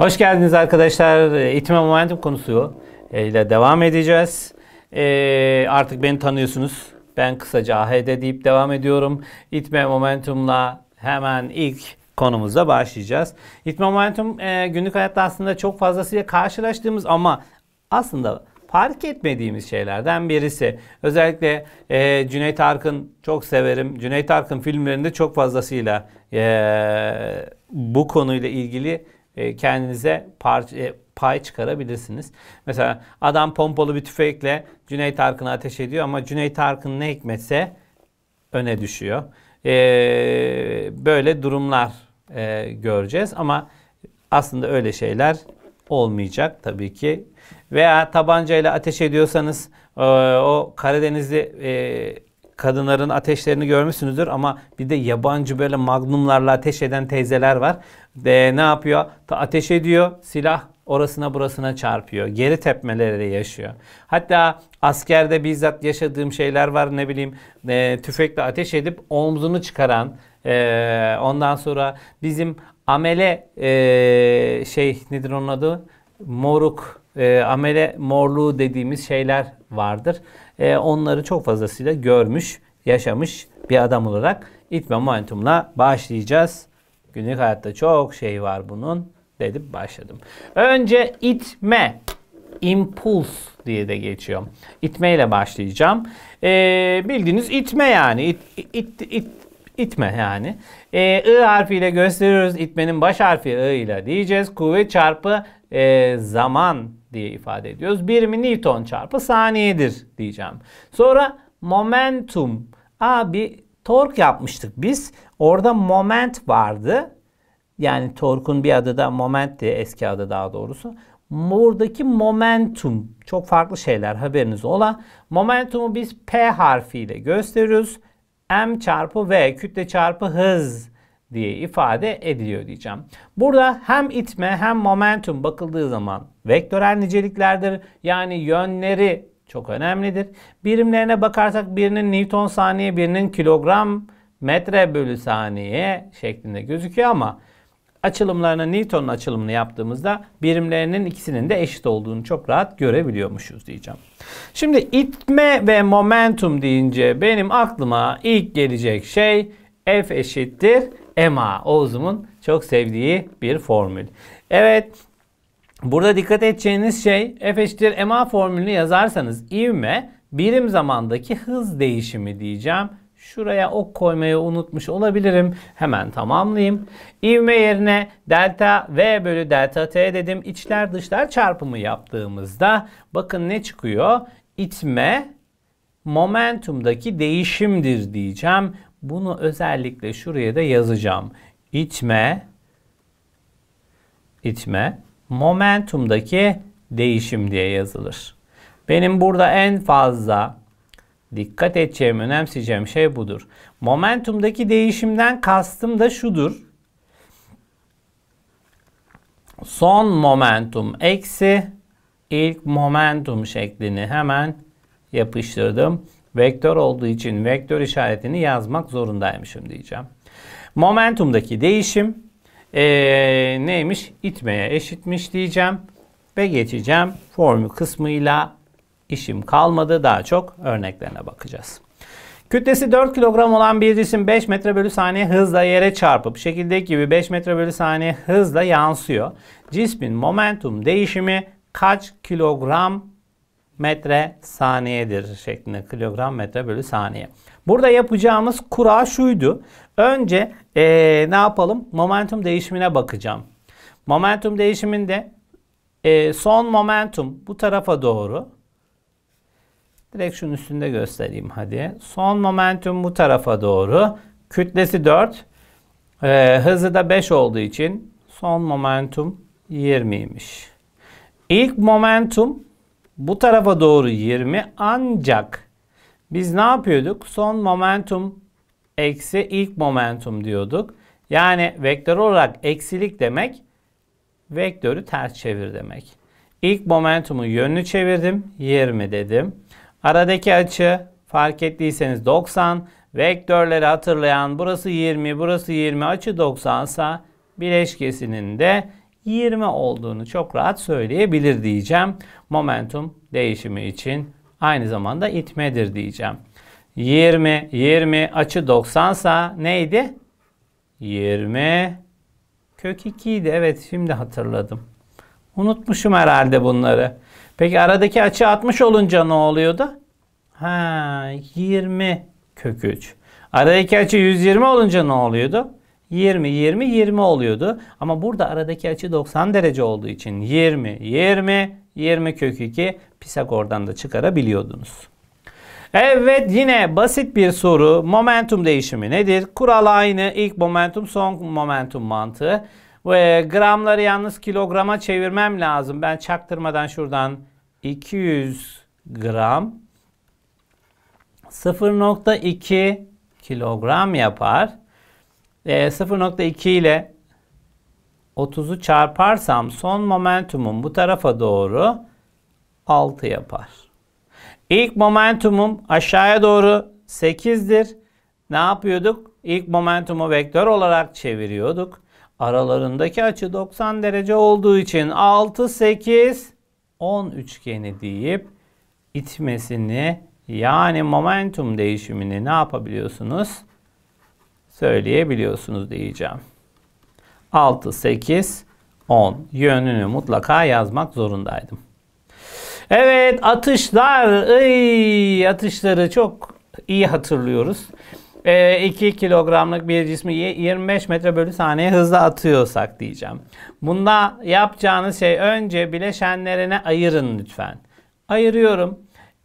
Hoş geldiniz arkadaşlar. İtme momentum konusu ile devam edeceğiz. E, artık beni tanıyorsunuz. Ben kısaca AHD deyip devam ediyorum. İtme momentumla hemen ilk konumuza başlayacağız. İtme momentum e, günlük hayatta aslında çok fazlasıyla karşılaştığımız ama aslında fark etmediğimiz şeylerden birisi. Özellikle e, Cüneyt Arkın çok severim. Cüneyt Arkın filmlerinde çok fazlasıyla e, bu konuyla ilgili e, kendinize e, pay çıkarabilirsiniz. Mesela adam pompalı bir tüfekle Cüneyt Arkın'a ateş ediyor ama Cüneyt Arkın ne hikmetse öne düşüyor. E, böyle durumlar e, göreceğiz ama aslında öyle şeyler olmayacak tabii ki. Veya tabancayla ateş ediyorsanız e, o Karadenizli e, kadınların ateşlerini görmüşsünüzdür ama bir de yabancı böyle magnumlarla ateş eden teyzeler var. De, ne yapıyor? Ta ateş ediyor, silah orasına burasına çarpıyor. Geri tepmeleri yaşıyor. Hatta askerde bizzat yaşadığım şeyler var ne bileyim e, tüfekle ateş edip omzunu çıkaran e, ondan sonra bizim amele e, şey nedir onun adı? Moruk e, amele morluğu dediğimiz şeyler vardır. E, onları çok fazlasıyla görmüş, yaşamış bir adam olarak itme momentumla başlayacağız. Günlük hayatta çok şey var bunun dedim başladım. Önce itme, impuls diye de geçiyor. İtme ile başlayacağım. E, bildiğiniz itme yani. It, it, it, itme yani. E, I harfiyle gösteriyoruz. İtmenin baş harfi I ile diyeceğiz. Kuvvet çarpı e, zaman diye ifade ediyoruz. Birimi Newton çarpı saniyedir diyeceğim. Sonra momentum. Abi tork yapmıştık biz. Orada moment vardı. Yani torkun bir adı da moment diye eski adı daha doğrusu. Buradaki momentum çok farklı şeyler haberiniz ola. Momentumu biz P harfiyle gösteriyoruz. M çarpı V kütle çarpı hız diye ifade ediliyor diyeceğim. Burada hem itme hem momentum bakıldığı zaman vektörel niceliklerdir. Yani yönleri çok önemlidir. Birimlerine bakarsak birinin Newton saniye, birinin kilogram metre bölü saniye şeklinde gözüküyor ama açılımlarını Newton'un açılımını yaptığımızda birimlerinin ikisinin de eşit olduğunu çok rahat görebiliyormuşuz diyeceğim. Şimdi itme ve momentum deyince benim aklıma ilk gelecek şey F eşittir EMA. Oğuz'umun çok sevdiği bir formül. Evet burada dikkat edeceğiniz şey F eşittir EMA formülünü yazarsanız ivme birim zamandaki hız değişimi diyeceğim. Şuraya ok koymayı unutmuş olabilirim. Hemen tamamlayayım. İvme yerine delta V bölü delta T dedim. İçler dışlar çarpımı yaptığımızda bakın ne çıkıyor? İtme momentumdaki değişimdir diyeceğim. Bunu özellikle şuraya da yazacağım. İçme, içme, momentumdaki değişim diye yazılır. Benim burada en fazla dikkat edeceğim, önemseyeceğim şey budur. Momentumdaki değişimden kastım da şudur. Son momentum eksi ilk momentum şeklini hemen yapıştırdım. Vektör olduğu için vektör işaretini yazmak zorundaymışım diyeceğim. Momentumdaki değişim ee, neymiş? İtmeye eşitmiş diyeceğim. Ve geçeceğim formu kısmıyla işim kalmadı. Daha çok örneklerine bakacağız. Kütlesi 4 kilogram olan bir cisim 5 metre bölü saniye hızla yere çarpıp şekildeki gibi 5 metre bölü saniye hızla yansıyor. Cismin momentum değişimi kaç kilogram metre saniyedir şeklinde kilogram metre bölü saniye. Burada yapacağımız kura şuydu. Önce ee, ne yapalım? Momentum değişimine bakacağım. Momentum değişiminde e, son momentum bu tarafa doğru. Direkt şunun üstünde göstereyim hadi. Son momentum bu tarafa doğru. Kütlesi 4. E, hızı da 5 olduğu için son momentum 20'ymiş. İlk momentum bu tarafa doğru 20 ancak biz ne yapıyorduk? Son momentum eksi ilk momentum diyorduk. Yani vektör olarak eksilik demek vektörü ters çevir demek. İlk momentumu yönünü çevirdim. 20 dedim. Aradaki açı fark ettiyseniz 90. Vektörleri hatırlayan burası 20, burası 20 açı 90 ise bileşkesinin de 20 olduğunu çok rahat söyleyebilir diyeceğim. Momentum değişimi için aynı zamanda itmedir diyeceğim. 20, 20 açı 90 sa neydi? 20 kök 2 idi. Evet şimdi hatırladım. Unutmuşum herhalde bunları. Peki aradaki açı 60 olunca ne oluyordu? Ha 20 kök 3. Aradaki açı 120 olunca ne oluyordu? 20, 20, 20 oluyordu. Ama burada aradaki açı 90 derece olduğu için 20, 20, 20 kök 2 Pisagor'dan da çıkarabiliyordunuz. Evet yine basit bir soru. Momentum değişimi nedir? Kural aynı. İlk momentum son momentum mantığı. Ve gramları yalnız kilograma çevirmem lazım. Ben çaktırmadan şuradan 200 gram 0.2 kilogram yapar e, ee, 0.2 ile 30'u çarparsam son momentumum bu tarafa doğru 6 yapar. İlk momentumum aşağıya doğru 8'dir. Ne yapıyorduk? İlk momentumu vektör olarak çeviriyorduk. Aralarındaki açı 90 derece olduğu için 6, 8, 10 üçgeni deyip itmesini yani momentum değişimini ne yapabiliyorsunuz? söyleyebiliyorsunuz diyeceğim. 6, 8, 10 yönünü mutlaka yazmak zorundaydım. Evet atışlar, Iy, atışları çok iyi hatırlıyoruz. E, ee, 2 kilogramlık bir cismi 25 metre bölü saniye hızla atıyorsak diyeceğim. Bunda yapacağınız şey önce bileşenlerine ayırın lütfen. Ayırıyorum.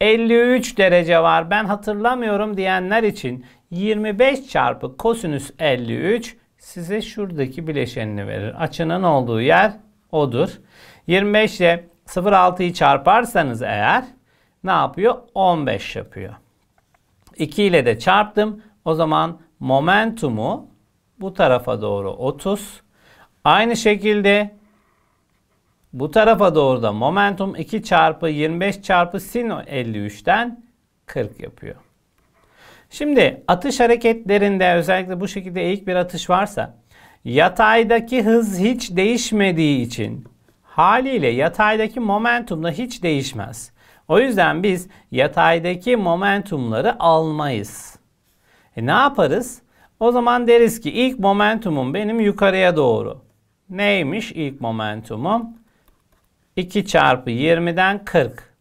53 derece var ben hatırlamıyorum diyenler için 25 çarpı kosinüs 53 size şuradaki bileşenini verir. Açının olduğu yer odur. 25 ile 0,6'yı çarparsanız eğer ne yapıyor? 15 yapıyor. 2 ile de çarptım. O zaman momentumu bu tarafa doğru 30. Aynı şekilde bu tarafa doğru da momentum 2 çarpı 25 çarpı sin 53'ten 40 yapıyor. Şimdi atış hareketlerinde özellikle bu şekilde eğik bir atış varsa yataydaki hız hiç değişmediği için haliyle yataydaki momentum da hiç değişmez. O yüzden biz yataydaki momentumları almayız. E ne yaparız? O zaman deriz ki ilk momentumum benim yukarıya doğru. Neymiş ilk momentumum? 2 çarpı 20'den 40.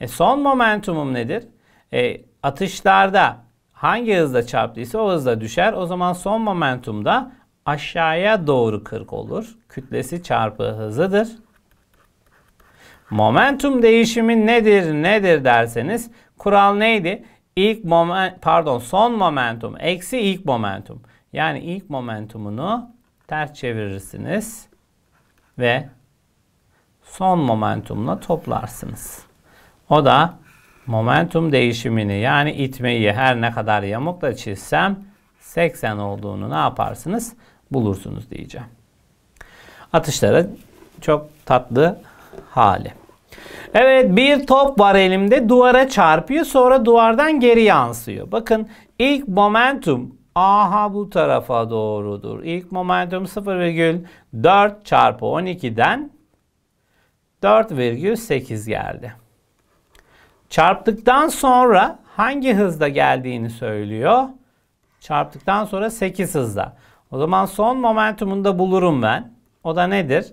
E son momentumum nedir? E, atışlarda hangi hızla çarptıysa o hızla düşer. O zaman son momentumda aşağıya doğru 40 olur. Kütlesi çarpı hızıdır. Momentum değişimi nedir nedir derseniz kural neydi? İlk moment pardon son momentum eksi ilk momentum. Yani ilk momentumunu ters çevirirsiniz ve son momentumla toplarsınız. O da momentum değişimini yani itmeyi her ne kadar yamukla çizsem 80 olduğunu ne yaparsınız? Bulursunuz diyeceğim. Atışların çok tatlı hali. Evet bir top var elimde duvara çarpıyor sonra duvardan geri yansıyor. Bakın ilk momentum aha bu tarafa doğrudur. İlk momentum 0,4 çarpı 12'den 4,8 geldi. Çarptıktan sonra hangi hızda geldiğini söylüyor. Çarptıktan sonra 8 hızda. O zaman son momentumunu da bulurum ben. O da nedir?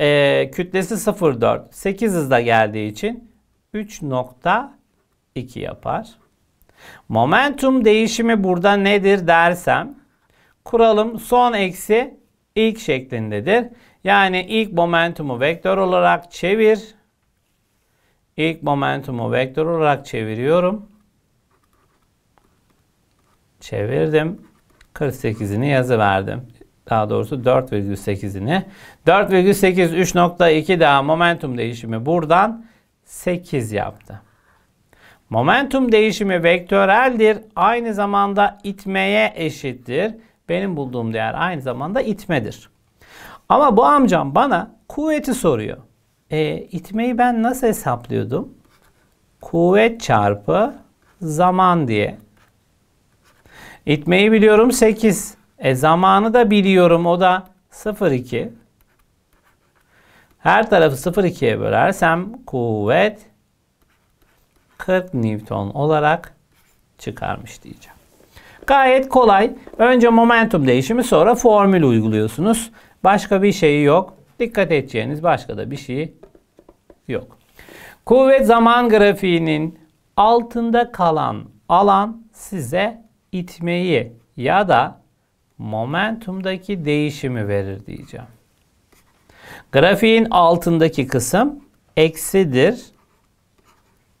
Ee, kütlesi 0.4. 8 hızda geldiği için 3.2 yapar. Momentum değişimi burada nedir dersem kuralım son eksi ilk şeklindedir. Yani ilk momentumu vektör olarak çevir İlk momentumu vektör olarak çeviriyorum. Çevirdim. 48'ini yazıverdim. Daha doğrusu 4,8'ini. 4,8 3.2 daha momentum değişimi buradan 8 yaptı. Momentum değişimi vektöreldir. Aynı zamanda itmeye eşittir. Benim bulduğum değer aynı zamanda itmedir. Ama bu amcam bana kuvveti soruyor. E, itmeyi ben nasıl hesaplıyordum? Kuvvet çarpı zaman diye. İtmeyi biliyorum 8. E zamanı da biliyorum o da 0,2. Her tarafı 0,2'ye bölersem kuvvet 40 Newton olarak çıkarmış diyeceğim. Gayet kolay. Önce momentum değişimi sonra formül uyguluyorsunuz. Başka bir şeyi yok. Dikkat edeceğiniz başka da bir şey Yok. Kuvvet zaman grafiğinin altında kalan alan size itmeyi ya da momentumdaki değişimi verir diyeceğim. Grafiğin altındaki kısım eksidir.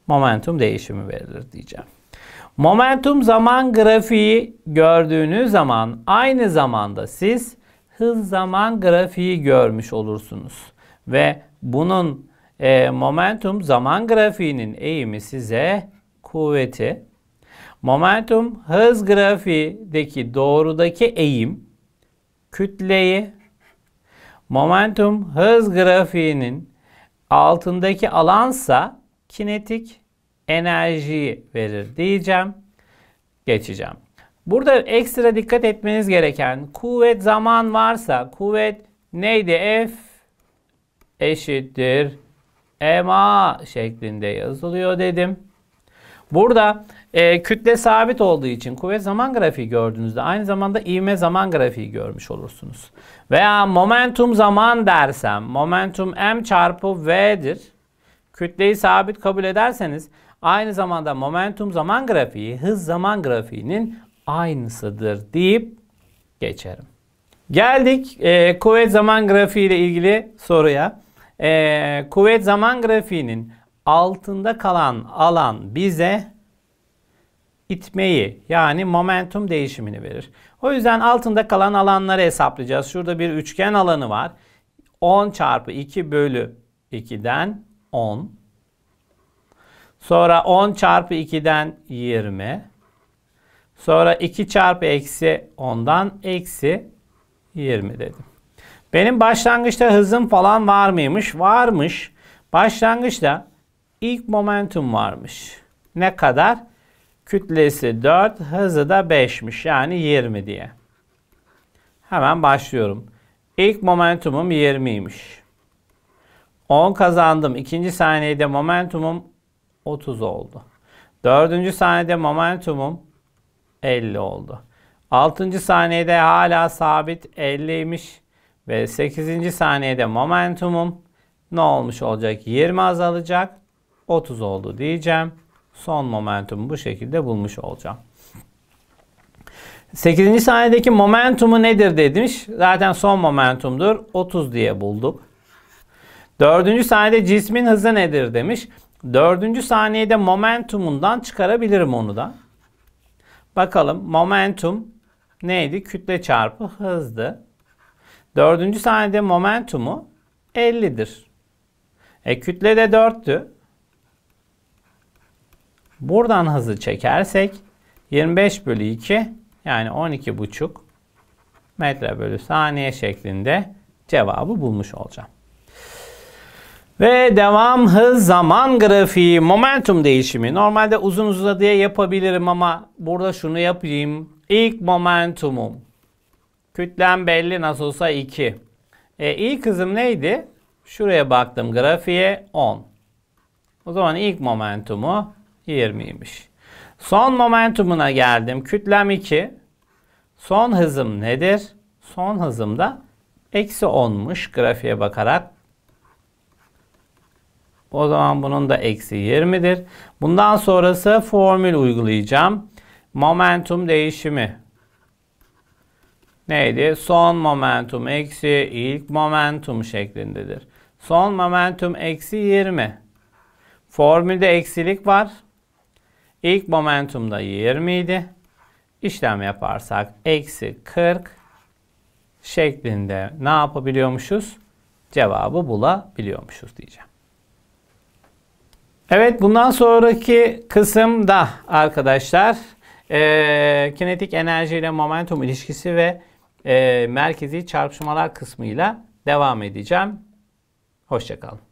Momentum değişimi verir diyeceğim. Momentum zaman grafiği gördüğünüz zaman aynı zamanda siz hız zaman grafiği görmüş olursunuz. Ve bunun e, momentum zaman grafiğinin eğimi size kuvveti. Momentum hız grafiğindeki doğrudaki eğim kütleyi. Momentum hız grafiğinin altındaki alansa kinetik enerjiyi verir diyeceğim. Geçeceğim. Burada ekstra dikkat etmeniz gereken kuvvet zaman varsa kuvvet neydi? F eşittir ema şeklinde yazılıyor dedim. Burada e, kütle sabit olduğu için kuvvet zaman grafiği gördüğünüzde aynı zamanda ivme zaman grafiği görmüş olursunuz. Veya momentum zaman dersem momentum m çarpı v'dir. Kütleyi sabit kabul ederseniz aynı zamanda momentum zaman grafiği hız zaman grafiğinin aynısıdır deyip geçerim. Geldik e, kuvvet zaman grafiği ile ilgili soruya e, kuvvet zaman grafiğinin altında kalan alan bize itmeyi yani momentum değişimini verir. O yüzden altında kalan alanları hesaplayacağız. Şurada bir üçgen alanı var. 10 çarpı 2 bölü 2'den 10. Sonra 10 çarpı 2'den 20. Sonra 2 çarpı eksi 10'dan eksi 20 dedim. Benim başlangıçta hızım falan var mıymış? Varmış. Başlangıçta ilk momentum varmış. Ne kadar? Kütlesi 4, hızı da 5'miş. Yani 20 diye. Hemen başlıyorum. İlk momentumum 20'ymiş. 10 kazandım. İkinci saniyede momentumum 30 oldu. Dördüncü saniyede momentumum 50 oldu. Altıncı saniyede hala sabit 50'ymiş. Ve 8. saniyede momentumum ne olmuş olacak? 20 azalacak. 30 oldu diyeceğim. Son momentumu bu şekilde bulmuş olacağım. 8. saniyedeki momentumu nedir demiş. Zaten son momentumdur. 30 diye bulduk. 4. saniyede cismin hızı nedir demiş. 4. saniyede momentumundan çıkarabilirim onu da. Bakalım momentum neydi? Kütle çarpı hızdı. Dördüncü saniyede momentumu 50'dir. E kütle de 4'tü. Buradan hızı çekersek 25 bölü 2 yani 12,5 metre bölü saniye şeklinde cevabı bulmuş olacağım. Ve devam hız zaman grafiği momentum değişimi. Normalde uzun uzadıya yapabilirim ama burada şunu yapayım. İlk momentumum Kütlem belli nasıl olsa 2. E, ilk hızım neydi? Şuraya baktım grafiğe 10. O zaman ilk momentumu 20'ymiş. Son momentumuna geldim. Kütlem 2. Son hızım nedir? Son hızım da eksi 10'muş grafiğe bakarak. O zaman bunun da eksi 20'dir. Bundan sonrası formül uygulayacağım. Momentum değişimi neydi? Son momentum eksi ilk momentum şeklindedir. Son momentum eksi 20. Formülde eksilik var. İlk momentum da 20 idi. İşlem yaparsak eksi 40 şeklinde ne yapabiliyormuşuz? Cevabı bulabiliyormuşuz diyeceğim. Evet bundan sonraki kısımda arkadaşlar e, kinetik enerji ile momentum ilişkisi ve e, merkezi çarpışmalar kısmıyla devam edeceğim. Hoşçakalın.